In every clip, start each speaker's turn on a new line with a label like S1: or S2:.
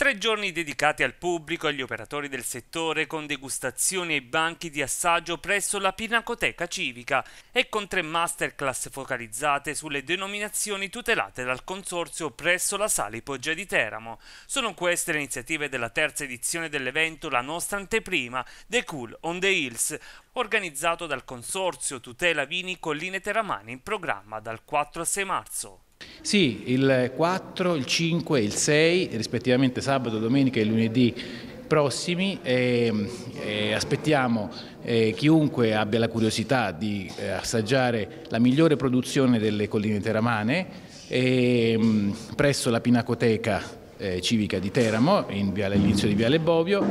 S1: Tre giorni dedicati al pubblico e agli operatori del settore con degustazioni e banchi di assaggio presso la Pinacoteca Civica e con tre masterclass focalizzate sulle denominazioni tutelate dal consorzio presso la Sali Poggia di Teramo. Sono queste le iniziative della terza edizione dell'evento La nostra anteprima, The Cool on the Hills, organizzato dal consorzio Tutela Vini Colline Teramani in programma dal 4 al 6 marzo.
S2: Sì, il 4, il 5 e il 6, rispettivamente sabato, domenica e lunedì prossimi e, ehm, e eh, aspettiamo eh, chiunque abbia la curiosità di eh, assaggiare la migliore produzione delle colline teramane e, ehm, mh, presso la Pinacoteca eh, civica di Teramo, all'inizio di Viale Bovio,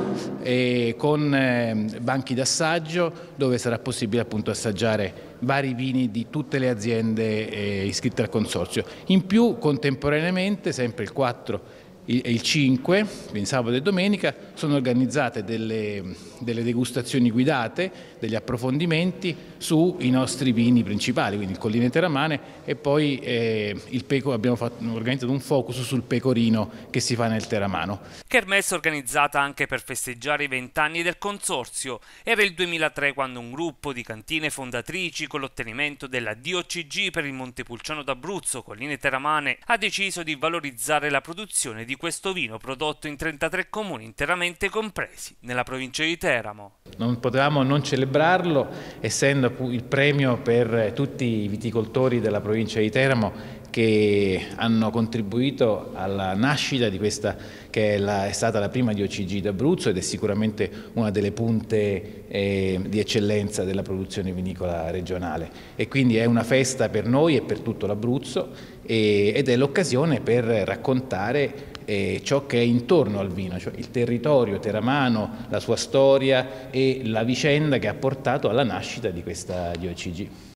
S2: e con eh, banchi d'assaggio dove sarà possibile appunto assaggiare vari vini di tutte le aziende eh, iscritte al consorzio. In più contemporaneamente, sempre il 4 il 5, quindi sabato e domenica, sono organizzate delle, delle, degustazioni guidate, degli approfondimenti sui nostri vini principali, quindi il Colline Teramane e poi eh, peco, abbiamo fatto, organizzato un focus sul pecorino che si fa nel Teramano.
S1: Kermesse organizzata anche per festeggiare i vent'anni del consorzio. Era il 2003 quando un gruppo di cantine fondatrici con l'ottenimento della DOCG per il Montepulciano d'Abruzzo, Colline Teramane, ha deciso di valorizzare la produzione di questo vino prodotto in 33 comuni interamente compresi nella provincia di Teramo.
S2: Non potevamo non celebrarlo essendo il premio per tutti i viticoltori della provincia di Teramo che hanno contribuito alla nascita di questa che è, la, è stata la prima DOCG d'Abruzzo ed è sicuramente una delle punte eh, di eccellenza della produzione vinicola regionale e quindi è una festa per noi e per tutto l'Abruzzo ed è l'occasione per raccontare eh, ciò che è intorno al vino, cioè il territorio teramano, la sua storia e la vicenda che ha portato alla nascita di questa DOCG.